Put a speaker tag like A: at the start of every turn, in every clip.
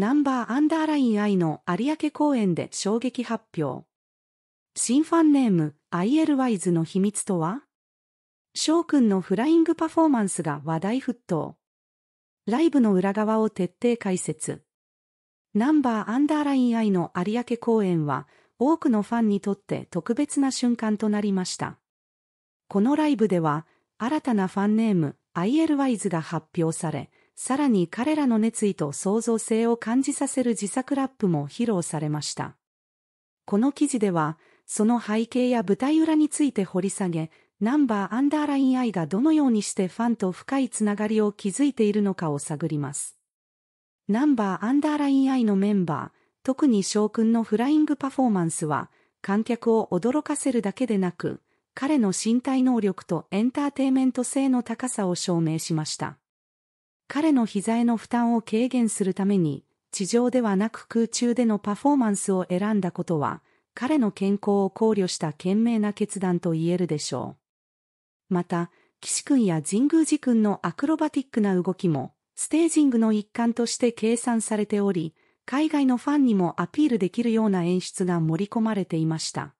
A: ナンバーアンダーライン I の有明公演で衝撃発表。新ファンネーム IL y z の秘密とは翔くんのフライングパフォーマンスが話題沸騰。ライブの裏側を徹底解説。ナンバーアンダーライン I の有明公演は多くのファンにとって特別な瞬間となりました。このライブでは新たなファンネーム IL y z が発表され、さらに彼らの熱意と創造性を感じさせる自作ラップも披露されました。この記事では、その背景や舞台裏について掘り下げ、ナンバーアンダーライン I がどのようにしてファンと深いつながりを築いているのかを探ります。ナンバーアンダーライン I のメンバー、特に翔くんのフライングパフォーマンスは、観客を驚かせるだけでなく、彼の身体能力とエンターテイメント性の高さを証明しました。彼の膝への負担を軽減するために、地上ではなく空中でのパフォーマンスを選んだことは、彼の健康を考慮した賢明な決断と言えるでしょう。また、岸君や神宮寺君のアクロバティックな動きも、ステージングの一環として計算されており、海外のファンにもアピールできるような演出が盛り込まれていました。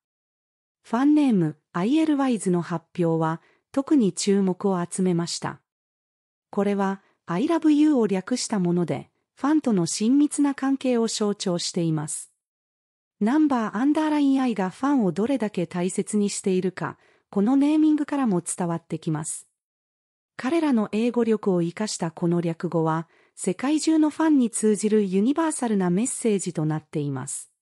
A: ファンネーム、IL y イの発表は、特に注目を集めました。これは、I love you を略したもので、ファンとの親密な関係を象徴しています。ナンバーアンダーライン I がファンをどれだけ大切にしているか、このネーミングからも伝わってきます。彼らの英語力を活かしたこの略語は、世界中のファンに通じるユニバーサルなメッセージとなっています。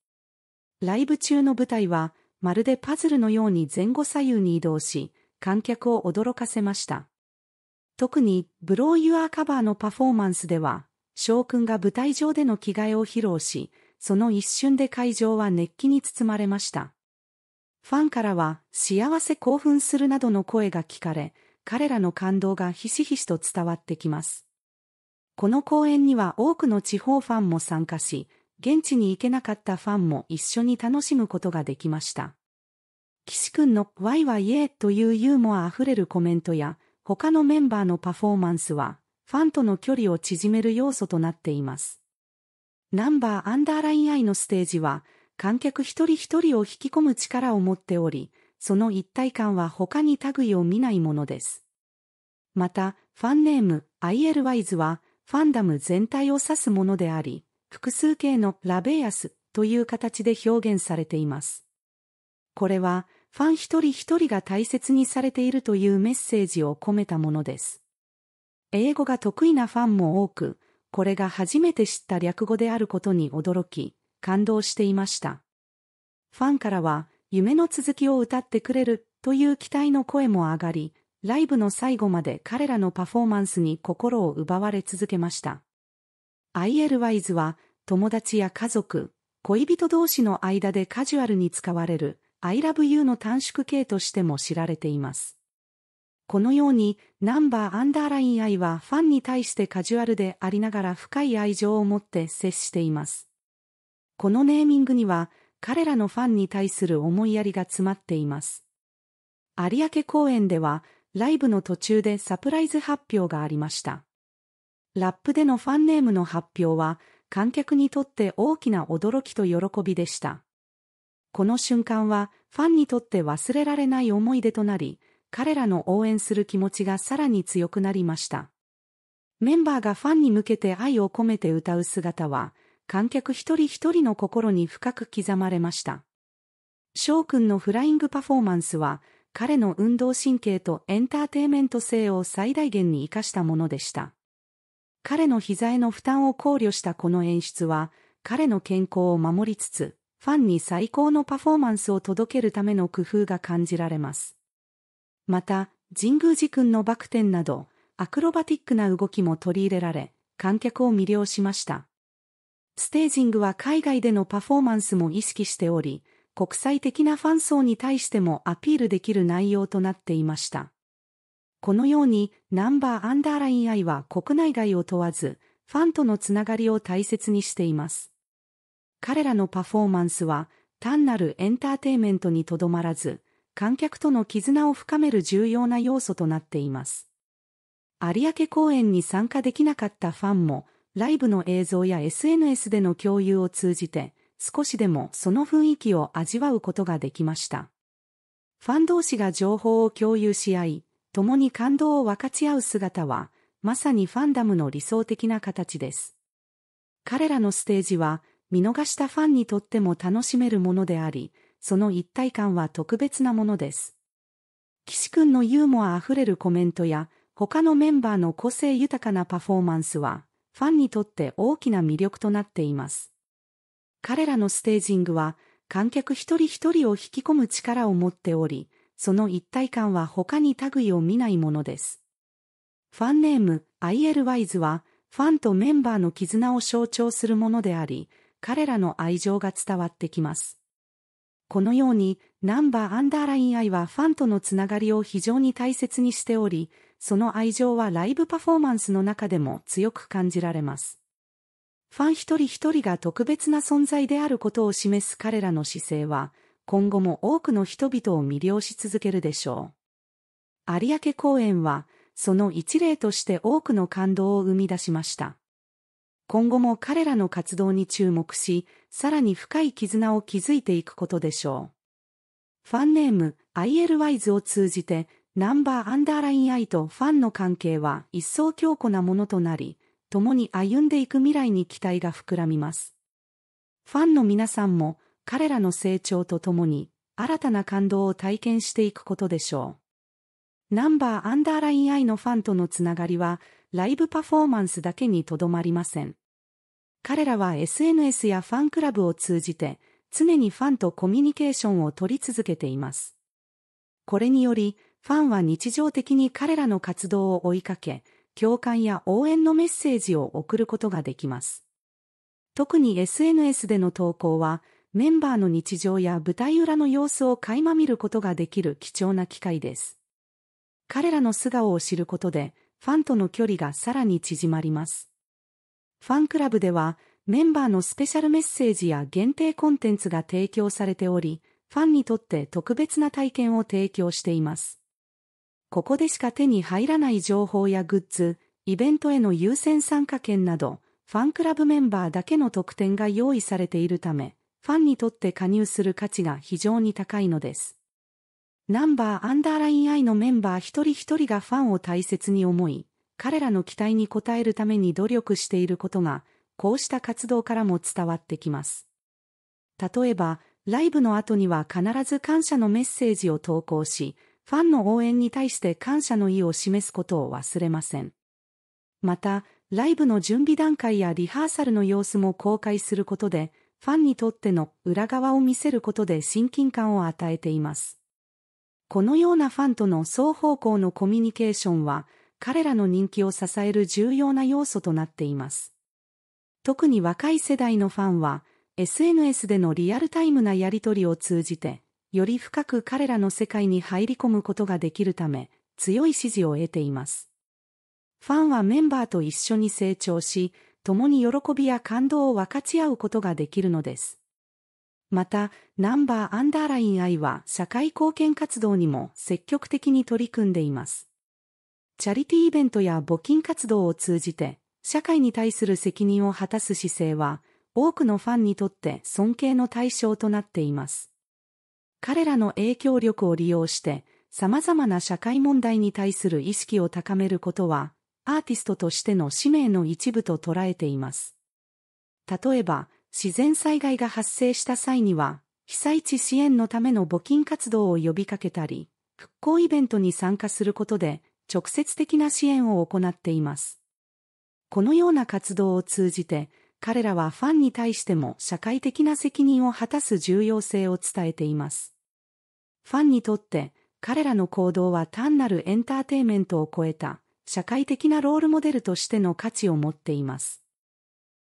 A: ライブ中の舞台は、まるでパズルのように前後左右に移動し、観客を驚かせました。特に、ブローユアカバーのパフォーマンスでは、翔くんが舞台上での着替えを披露し、その一瞬で会場は熱気に包まれました。ファンからは、幸せ興奮するなどの声が聞かれ、彼らの感動がひしひしと伝わってきます。この公演には多くの地方ファンも参加し、現地に行けなかったファンも一緒に楽しむことができました。岸くんのワイワイエーというユーモア溢れるコメントや、他のメンバーのパフォーマンスは、ファンとの距離を縮める要素となっています。ナンバーアンダーライン I のステージは、観客一人一人を引き込む力を持っており、その一体感は他に類を見ないものです。また、ファンネーム ILWISE は、ファンダム全体を指すものであり、複数形のラベアスという形で表現されています。これは、ファン一人一人が大切にされているというメッセージを込めたものです。英語が得意なファンも多く、これが初めて知った略語であることに驚き、感動していました。ファンからは、夢の続きを歌ってくれるという期待の声も上がり、ライブの最後まで彼らのパフォーマンスに心を奪われ続けました。ILWISE は、友達や家族、恋人同士の間でカジュアルに使われる、I love you の短縮形としても知られています。このように、ナンバーアンダーライン愛はファンに対してカジュアルでありながら深い愛情を持って接しています。このネーミングには、彼らのファンに対する思いやりが詰まっています。有明公演では、ライブの途中でサプライズ発表がありました。ラップでのファンネームの発表は、観客にとって大きな驚きと喜びでした。この瞬間はファンにとって忘れられない思い出となり、彼らの応援する気持ちがさらに強くなりました。メンバーがファンに向けて愛を込めて歌う姿は、観客一人一人の心に深く刻まれました。翔くんのフライングパフォーマンスは、彼の運動神経とエンターテイメント性を最大限に生かしたものでした。彼の膝への負担を考慮したこの演出は、彼の健康を守りつつ、ファンに最高のパフォーマンスを届けるための工夫が感じられます。また、神宮寺君のバク転など、アクロバティックな動きも取り入れられ、観客を魅了しました。ステージングは海外でのパフォーマンスも意識しており、国際的なファン層に対してもアピールできる内容となっていました。このように、ナンバーアンダーラインイは国内外を問わず、ファンとのつながりを大切にしています。彼らのパフォーマンスは単なるエンターテイメントにとどまらず、観客との絆を深める重要な要素となっています。有明公演に参加できなかったファンも、ライブの映像や SNS での共有を通じて、少しでもその雰囲気を味わうことができました。ファン同士が情報を共有し合い、共に感動を分かち合う姿は、まさにファンダムの理想的な形です。彼らのステージは、見逃したファンにとっても楽しめるものであり、その一体感は特別なものです。岸くんのユーモアあふれるコメントや、他のメンバーの個性豊かなパフォーマンスは、ファンにとって大きな魅力となっています。彼らのステージングは、観客一人一人を引き込む力を持っており、その一体感は他に類を見ないものです。ファンネーム、ILWISE は、ファンとメンバーの絆を象徴するものであり、彼らの愛情が伝わってきます。このように、ナンバーアンダーライン愛はファンとのつながりを非常に大切にしており、その愛情はライブパフォーマンスの中でも強く感じられます。ファン一人一人が特別な存在であることを示す彼らの姿勢は、今後も多くの人々を魅了し続けるでしょう。有明公園は、その一例として多くの感動を生み出しました。今後も彼らの活動に注目し、さらに深い絆を築いていくことでしょう。ファンネーム、IL ワイズを通じて、ナンバーアンダーライン I とファンの関係は一層強固なものとなり、共に歩んでいく未来に期待が膨らみます。ファンの皆さんも彼らの成長とともに新たな感動を体験していくことでしょう。ナンバーアンダーライン I のファンとのつながりはライブパフォーマンスだけにとどまりません。彼らは SNS やファンクラブを通じて、常にファンとコミュニケーションを取り続けています。これにより、ファンは日常的に彼らの活動を追いかけ、共感や応援のメッセージを送ることができます。特に SNS での投稿は、メンバーの日常や舞台裏の様子を垣間見ることができる貴重な機会です。彼らの素顔を知ることで、ファンとの距離がさらに縮まります。ファンクラブでは、メンバーのスペシャルメッセージや限定コンテンツが提供されており、ファンにとって特別な体験を提供しています。ここでしか手に入らない情報やグッズ、イベントへの優先参加権など、ファンクラブメンバーだけの特典が用意されているため、ファンにとって加入する価値が非常に高いのです。ナンバーアンダーライン I のメンバー一人一人がファンを大切に思い、彼らの期待に応えるために努力していることが、こうした活動からも伝わってきます。例えば、ライブの後には必ず感謝のメッセージを投稿し、ファンの応援に対して感謝の意を示すことを忘れません。また、ライブの準備段階やリハーサルの様子も公開することで、ファンにとっての裏側を見せることで親近感を与えています。このようなファンとの双方向のコミュニケーションは、彼らの人気を支える重要な要素となっています。特に若い世代のファンは、SNS でのリアルタイムなやり取りを通じて、より深く彼らの世界に入り込むことができるため、強い支持を得ています。ファンはメンバーと一緒に成長し、共に喜びや感動を分かち合うことができるのです。また、ナンバーアンダーライン I は社会貢献活動にも積極的に取り組んでいます。チャリティーイベントや募金活動を通じて、社会に対する責任を果たす姿勢は、多くのファンにとって尊敬の対象となっています。彼らの影響力を利用して、様々な社会問題に対する意識を高めることは、アーティストとしての使命の一部と捉えています。例えば、自然災害が発生した際には、被災地支援のための募金活動を呼びかけたり、復興イベントに参加することで、直接的な支援を行っています。このような活動を通じて、彼らはファンに対しても社会的な責任を果たす重要性を伝えています。ファンにとって彼らの行動は単なるエンターテイメントを超えた社会的なロールモデルとしての価値を持っています。